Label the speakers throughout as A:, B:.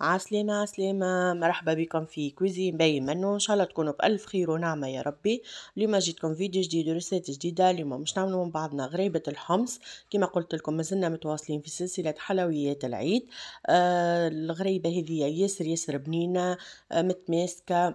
A: عسلامة عسلامة مرحبا بكم في كوزين باي منو ان شاء الله تكونوا بالف خير ونعمه يا ربي اليوم جيتكم فيديو جديد ورسات جديده اليوم باش نعملوا من بعضنا غريبه الحمص كما قلت لكم مازلنا متواصلين في سلسله حلويات العيد آه الغريبه هذه ياسر ياسر بنينه آه متماسكه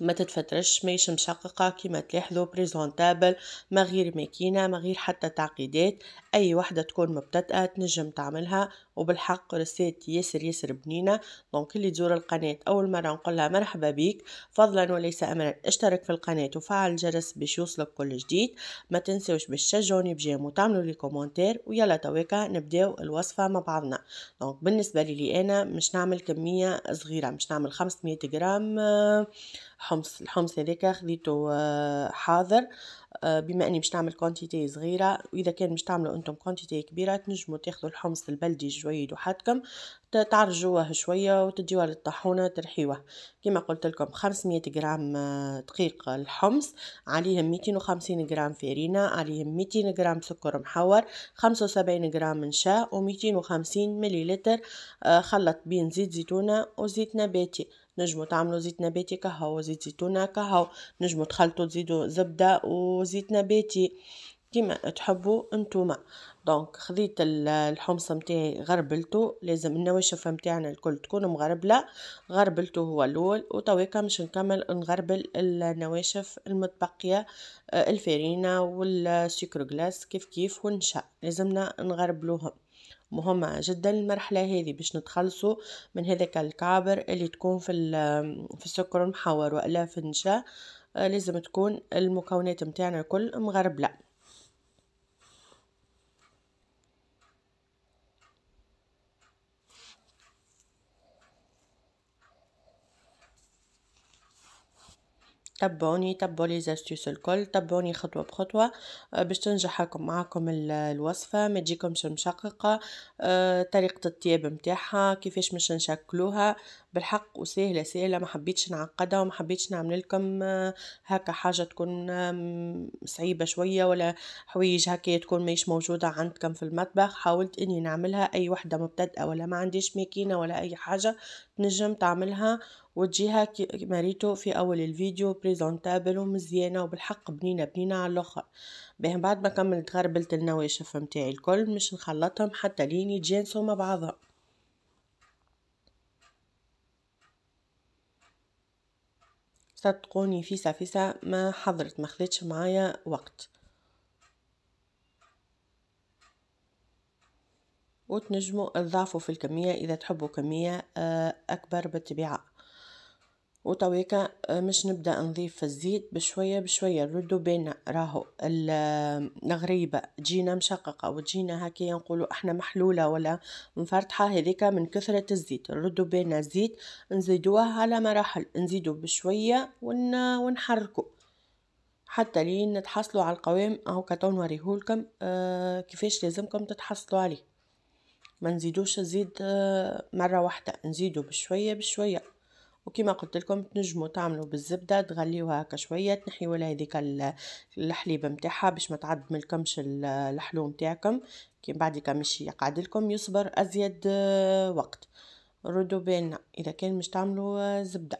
A: ما تتفترش ماهيش مشققة كيما تلاحظو بريزونتابل ما غير ماكينة ما غير حتى تعقيدات اي وحدة تكون مبتدئة تنجم تعملها وبالحق رسيت ياسر ياسر بنينة دونك اللي تزور القناة اول مرة نقولها مرحبا بيك فضلا وليس امرا اشترك في القناة وفعل الجرس باش يوصلك كل جديد ما تنسوش باش تشجعوني بجيم وتعملوا لي كومنتير ويلا تويكا نبداو الوصفة مع بعضنا دونك بالنسبة لي انا مش نعمل كمية صغيرة مش نعمل 500 غرام الحمص الحمص هذاك خديته آه، حاضر آه، بما اني باش نعمل كوانتيتي صغيره واذا كان باش تعملوا انتم كوانتيتي كبيره تنجموا تاخذوا الحمص البلدي جويد وحدكم تعرجوه شويه وتديوه للطاحونه ترحيوه كما قلت لكم 500 غرام آه، دقيق الحمص عليهم 250 غرام فرينه عليهم 200 غرام سكر محور 75 غرام نشا و 250 مليلتر خلط بين زيت زيتونه وزيت نباتي نجمو تعملوا زيت نباتي كهو زيت زيتونة كهو نجمو تخلطوا تزيدوا زبدة وزيت نباتي كيما تحبوا انتوما دونك خذيت الحمص متاعي غربلته لازم النواشف متاعنا الكل تكون مغربله غربلته هو الاول وتويكا باش نكمل نغربل النواشف المتبقيه آه، الفرينه والسكر جلاس كيف كيف ونشا لازمنا نغربلوهم مهمة جدا المرحلة هاذي باش نتخلصو من هذاك الكابر اللي تكون في- في السكر المحور وإلا في النشا آه، لازم تكون المكونات متاعنا الكل مغربلة. تبعوني تبعوا لي زاستيوس الكل تبعوني خطوه بخطوه آه، باش تنجح معاكم الوصفه ما تجيكمش مشققه آه، طريقه الطياب نتاعها كيفاش باش نشكلوها بالحق وسهله سهله ما حبيتش نعقدها وما حبيتش نعمل لكم آه، هكا حاجه تكون صعيبه شويه ولا حوايج هكا تكون ماهيش موجوده عندكم في المطبخ حاولت اني نعملها اي وحده مبتدئه ولا ما عنديش ماكينه ولا اي حاجه تنجم تعملها وتجيها مريتو في اول الفيديو بريزونتابل ومزيانه وبالحق بنينه بنينه على الاخر بهم بعد ما كملت غربلت النواشف متاعي الكل مش نخلطهم حتى لين يتجانسوا مع بعضهم صدقوني فيسا فيسا ما حضرت ما خذتش معايا وقت وتنجموا تضاعفوا في الكمية إذا تحبوا كمية آه، أكبر بالطبيعة وتويكا آه، مش نبدا نضيف الزيت بشويه بشويه نردو بينا راهو آه، الغريبه تجينا مشققه وتجينا هكي نقولوا احنا محلوله ولا مفرطحه هذيك من كثره الزيت نردو بينا الزيت نزيدوها على مراحل نزيدو بشويه ون... ونحركو حتى لين نتحصلوا على القوام هاو كتون نوريهولكم آه كيفاش لازمكم تتحصلوا عليه ما نزيدوش نزيد آه، مره واحده نزيدو بشويه بشويه وكما قلت لكم تنجموا تعملوا بالزبده تغليوها هكا شويه تنحيوا لها هذيك الحليب نتاعها باش ما تعذب لكمش الحلو نتاعكم كي بعديك مش يقعد لكم يصبر ازيد آه، وقت ردوا بالنا اذا كان مش تعملوا آه، زبده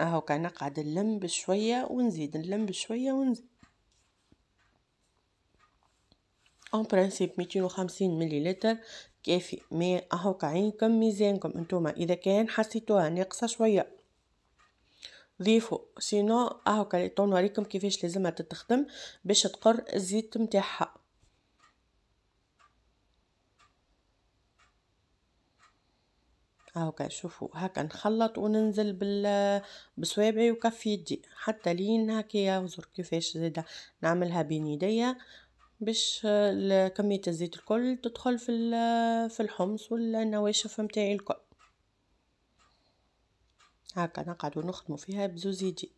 A: اهو كان نقعد نلم بشويه ونزيد نلم بشويه ونزيد اون برانسيب ميتين وخمسين مليلتر كافي ماء اهو كعينكم ميزانكم انتوما اذا كان حسيتوها ناقصه شويه ضيفوا سينو اهو كاليتون نوريكم كيفاش لازمها تتخدم باش تقر الزيت متاعها هاكا شوفوا هاكا نخلط وننزل بال بصوابعي وكف يدي حتى لين هكا وزور كيفاش زادا نعملها بين يديا باش كمية الزيت الكل تدخل في في الحمص والنواشف نتاعي الكل هكا نقعدو نخدمو فيها بزوز يدين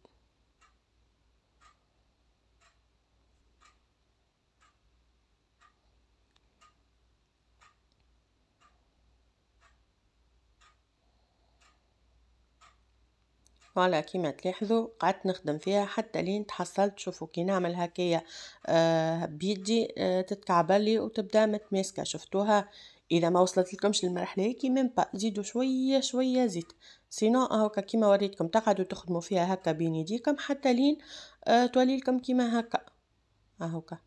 A: فوالا كيما تلاحظوا قعدت نخدم فيها حتى لين تحصلت شوفوا كي نعمل هكايا آه بيدي آه تتكعبلي وتبدا متماسكه شفتوها اذا ما وصلت لكمش المرحله هيك ميم با زيدوا شويه شويه زيت سينو هكا كيما وريتكم تقعدوا تخدموا فيها هكا بين يديكم حتى لين آه تولي لكم كيما هكا هكا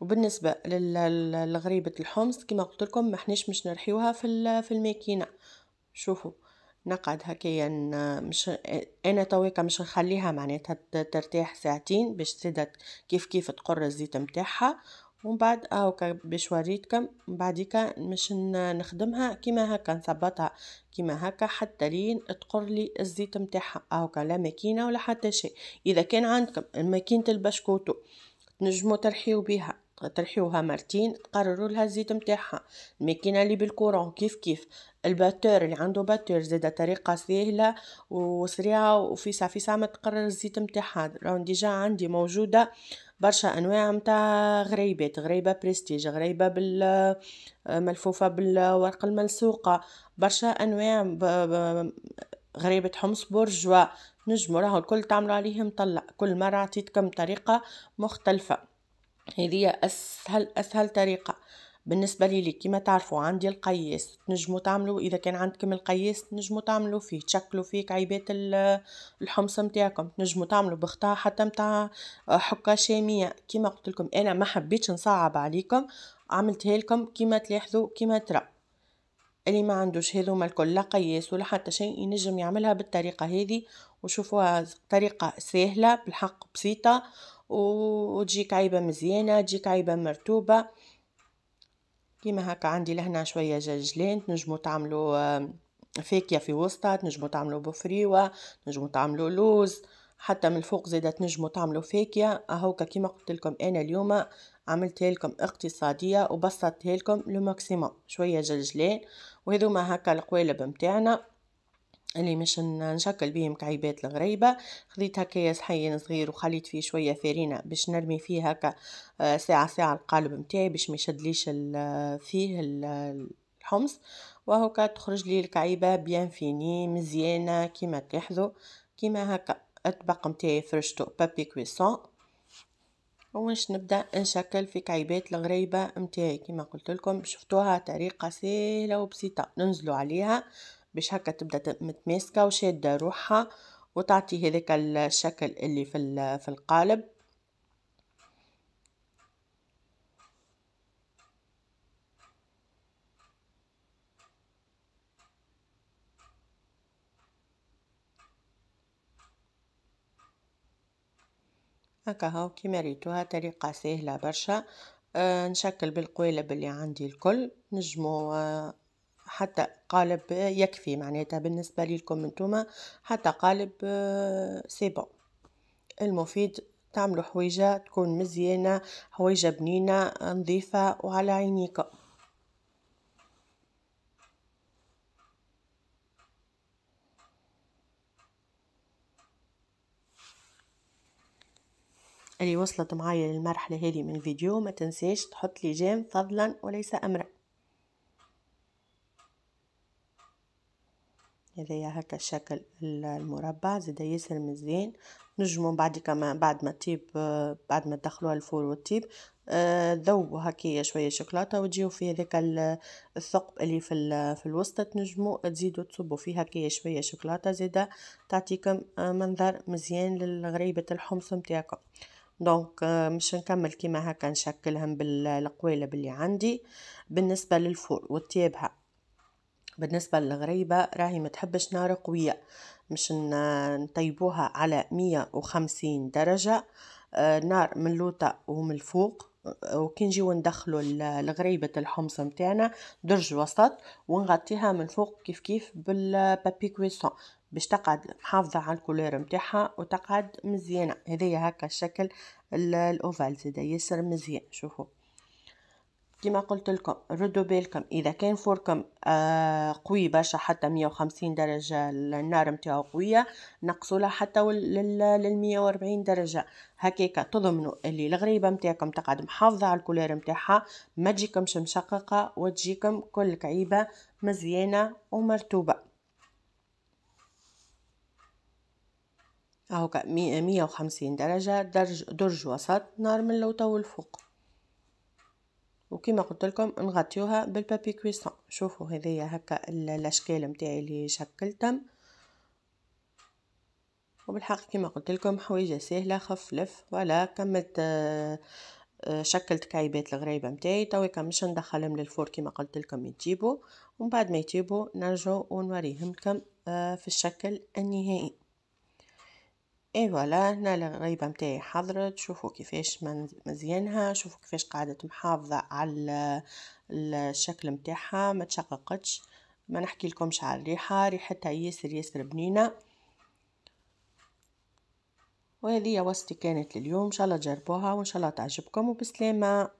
A: وبالنسبه للغريبه الحمص كيما قلت لكم ما حناش مش نرحيوها في في الماكينه شوفوا نقعد هكايا مش انا تويكا مش نخليها معناتها ترتاح ساعتين باش زادت كيف كيف تقر الزيت نتاعها ومن بعد هاكا باش وريتكم من بعديكا مش نخدمها كيما هكا نثبتها كيما هكا حتى لين تقر لي الزيت نتاعها هاكا لا ماكينه ولا حتى شيء اذا كان عندكم ماكينه البشكوتو نجمو ترحيو بيها طرحيوها مرتين تقرروا لها الزيت نتاعها الماكينة اللي بالكورون كيف كيف الباتور اللي عنده باتور زادة طريقة سهلة وسريعة وفي صافي ما تقرر الزيت نتاعها راهو ديجا عندي موجودة برشا انواع متاع غريبات غريبه بريستيج غريبه بال آه، ملفوفه بالورق الملسوقه برشا انواع ب... ب... غريبه حمص برجوا نجمو راهو الكل تعملوا عليهم طلع كل مره عطيتكم طريقه مختلفه هذه أسهل أسهل طريقة بالنسبة لي لي كيما تعرفوا عندي القياس تنجموا تعملوا إذا كان عندكم القياس تنجموا تعملوا فيه تشكلوا فيه كعيبات الحمص نتاعكم تنجموا تعملوا بخطا حتى متاع حكة شامية كيما قلت لكم أنا ما حبيتش نصعب عليكم عملتها لكم كيما تلاحظوا كيما ترى اللي ما عندوش هذوما الكل لا قياس ولا حتى شيء ينجم يعملها بالطريقة هذه وشوفوها طريقة سهلة بالحق بسيطة وتجيك عيبة مزيانة تجيك عيبة مرتوبة كيما هكا عندي لهنا شوية جلجلان تنجمو تعملو فاكيا في وسطها تنجمو تعملو بفريوة تنجمو تعملو لوز حتى من الفوق زيدا تنجمو تعملو فاكيا هاوكا كيما قلت لكم انا اليوم عملت لكم اقتصادية وبسطت لكم لو ماكسيموم شوية جلجلان وهذوما هكا القوالب نتاعنا اللي مش نشكل بيهم كعيبات الغريبة خديت هكايا صحين صغير وخليت فيه شوية فرينة باش نرمي فيه هكا آه، ساعة ساعة القالب متاعي باش ما يشدليش فيه الحمص وهكا تخرج لي الكعيبة بيان فيني مزيانة كيما تلاحظوا كيما هكا الطبق متاعي فرشتو بابي كويسون ومش نبدا نشكل في كعيبات الغريبه متاعي كما قلت لكم شفتوها طريقه سهله وبسيطه ننزلوا عليها باش هكا تبدا متماسكه وشاده روحها وتعطي هذاك الشكل اللي في في القالب هكا هاو كيما ريتوها طريقه سهله برشا آه نشكل بالقوالب اللي عندي الكل نجمو آه حتى قالب آه، يكفي معناتها بالنسبة لكم نتوما حتى قالب سي آه، المفيد تعملوا حويجة تكون مزيانة حويجة بنينة نظيفة وعلى عينيكم اللي وصلت معايا للمرحلة هذه من الفيديو ما تنساش تحط لي جيم فضلا وليس أمرا هذايا هكا الشكل المربع زادا ياسر مزيان نجمو بعد كمان بعد ما تطيب بعد ما تدخلوها الفور وتطيب آه، ذوبوا هكايا شويه شوكولاته وتجيو في هذاك الثقب اللي في في الوسط تنجمو تزيدوا تصبوا فيه هكايا شويه شوكولاته زاده تعطيكم آه، منظر مزيان لغريبه الحمص نتاعكم دونك آه، مش نكمل كيما هكا نشكلهم بالقوالب اللي عندي بالنسبه للفور وتيبها بالنسبة للغريبة راهي متحبش نار قوية مش نطيبوها على 150 وخمسين درجة آه، نار من لوطة ومن الفوق آه، وكي نجيو ندخلوا لغريبة الحمص متاعنا درج وسط ونغطيها من فوق كيف كيف بالبابي كويسون باش تقعد محافظة على الكولير متاعها وتقعد مزيانة هذايا هكا الشكل الاوفال زادا ياسر مزيان شوفوا كما قلت لكم ردوا بالكم اذا كان فوركم آه قوي برشا حتى 150 درجه النار نتاعو قويه نقصوا لها حتى لل 140 درجه هكاك تضمنوا اللي الغريبه نتاعكم تقعد محافظه على الكولير نتاعها ما تجيكمش مشققه وتجيكم كل كعيبه مزيانه ومرطوبه هاكا مية وخمسين درجة درج, درج وسط نار من اللوطة والفوق وكما قلت لكم نغطيوها بالبابي كويسون شوفوا هذيا هكا الاشكال نتاعي اللي شكلتهم وبالحق كما قلت لكم حويجه سهله لف ولا كملت آه، شكلت كعيبات الغريبه نتاعي تويكا مش ندخلهم للفور كما قلت لكم يتجيبوا ومن بعد ما يتجيبوا نرجعوا ونوريهم لكم آه، في الشكل النهائي اي فوالا هنا الغيبة نتاعي حضرت شوفو كيفاش مزيانها شوفو كيفاش قعدت محافظة على الشكل ما متشققتش منحكيلكمش على الريحة ريحتها ياسر ياسر بنينة وهذه وصفتي كانت لليوم ان شاء الله تجربوها وان شاء الله تعجبكم وبسلامه